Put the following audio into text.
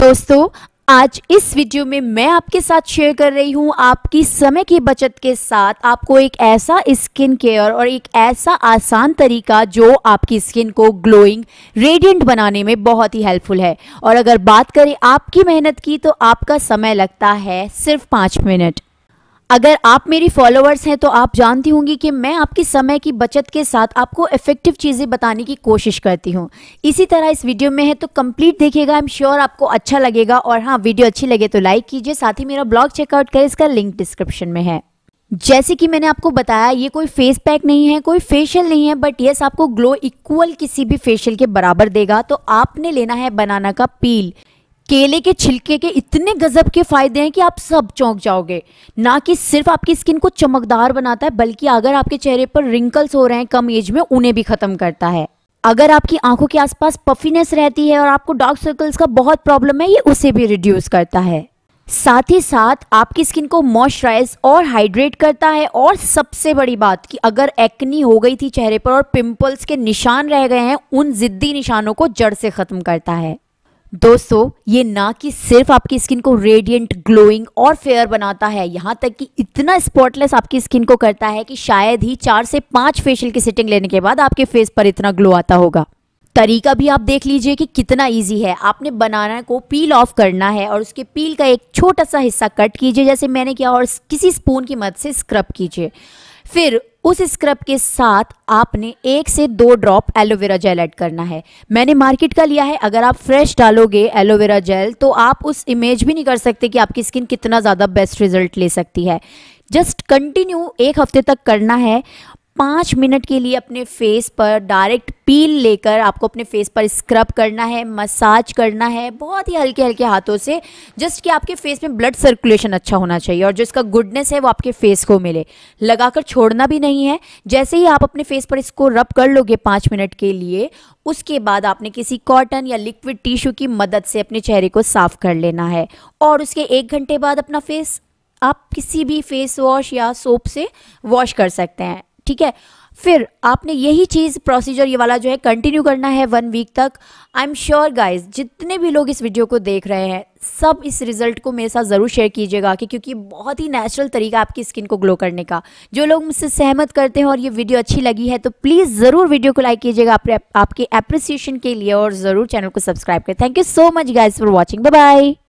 दोस्तों आज इस वीडियो में मैं आपके साथ शेयर कर रही हूँ आपकी समय की बचत के साथ आपको एक ऐसा स्किन केयर और एक ऐसा आसान तरीका जो आपकी स्किन को ग्लोइंग रेडियंट बनाने में बहुत ही हेल्पफुल है और अगर बात करें आपकी मेहनत की तो आपका समय लगता है सिर्फ पाँच मिनट अगर आप मेरी फॉलोअर्स हैं तो आप जानती होंगी कि मैं आपके समय की बचत के साथ आपको इफेक्टिव चीज़ें बताने की कोशिश करती हूँ इसी तरह इस वीडियो में है तो कंप्लीट देखिएगा आई एम श्योर आपको अच्छा लगेगा और हाँ वीडियो अच्छी लगे तो लाइक कीजिए साथ ही मेरा ब्लॉग चेकआउट करें इसका लिंक डिस्क्रिप्शन में है जैसे कि मैंने आपको बताया ये कोई फेस पैक नहीं है कोई फेशियल नहीं है बट यस आपको ग्लो इक्वल किसी भी फेशियल के बराबर देगा तो आपने लेना है बनाना का पील केले के छिलके के इतने गजब के फायदे हैं कि आप सब चौंक जाओगे ना कि सिर्फ आपकी स्किन को चमकदार बनाता है बल्कि अगर आपके चेहरे पर रिंकल्स हो रहे हैं कम एज में उन्हें भी खत्म करता है अगर आपकी आंखों के आसपास पफीनेस रहती है और आपको डार्क सर्कल्स का बहुत प्रॉब्लम है ये उसे भी रिड्यूस करता है साथ ही साथ आपकी स्किन को मॉइस्चराइज और हाइड्रेट करता है और सबसे बड़ी बात कि अगर एक्नी हो गई थी चेहरे पर और पिंपल्स के निशान रह गए हैं उन जिद्दी निशानों को जड़ से ख़त्म करता है दोस्तों ये ना कि सिर्फ आपकी स्किन को रेडियंट ग्लोइंग और फेयर बनाता है यहाँ तक कि इतना स्पॉटलेस आपकी स्किन को करता है कि शायद ही चार से पांच फेशियल की सेटिंग लेने के बाद आपके फेस पर इतना ग्लो आता होगा तरीका भी आप देख लीजिए कि कितना इजी है आपने बनाना को पील ऑफ करना है और उसके पील का एक छोटा सा हिस्सा कट कीजिए जैसे मैंने किया और किसी स्पून की मदद से स्क्रब कीजिए फिर उस स्क्रब के साथ आपने एक से दो ड्रॉप एलोवेरा जेल ऐड करना है मैंने मार्केट का लिया है अगर आप फ्रेश डालोगे एलोवेरा जेल तो आप उस इमेज भी नहीं कर सकते कि आपकी स्किन कितना ज़्यादा बेस्ट रिजल्ट ले सकती है जस्ट कंटिन्यू एक हफ्ते तक करना है पाँच मिनट के लिए अपने फेस पर डायरेक्ट पील लेकर आपको अपने फेस पर स्क्रब करना है मसाज करना है बहुत ही हल्के हल्के हाथों से जस्ट कि आपके फेस में ब्लड सर्कुलेशन अच्छा होना चाहिए और जो इसका गुडनेस है वो आपके फेस को मिले लगाकर छोड़ना भी नहीं है जैसे ही आप अपने फेस पर इसको रब कर लोगे पाँच मिनट के लिए उसके बाद आपने किसी कॉटन या लिक्विड टिश्यू की मदद से अपने चेहरे को साफ कर लेना है और उसके एक घंटे बाद अपना फेस आप किसी भी फेस वॉश या सोप से वॉश कर सकते हैं ठीक है फिर आपने यही चीज़ प्रोसीजर ये वाला जो है कंटिन्यू करना है वन वीक तक आई एम श्योर गाइज जितने भी लोग इस वीडियो को देख रहे हैं सब इस रिजल्ट को मेरे साथ ज़रूर शेयर कीजिएगा कि क्योंकि बहुत ही नेचुरल तरीका आपकी स्किन को ग्लो करने का जो लोग मुझसे सहमत करते हैं और ये वीडियो अच्छी लगी है तो प्लीज़ ज़रूर वीडियो को लाइक कीजिएगा आपके अप्रिसिएशन के लिए और ज़रूर चैनल को सब्सक्राइब करें thank you so much guys for watching bye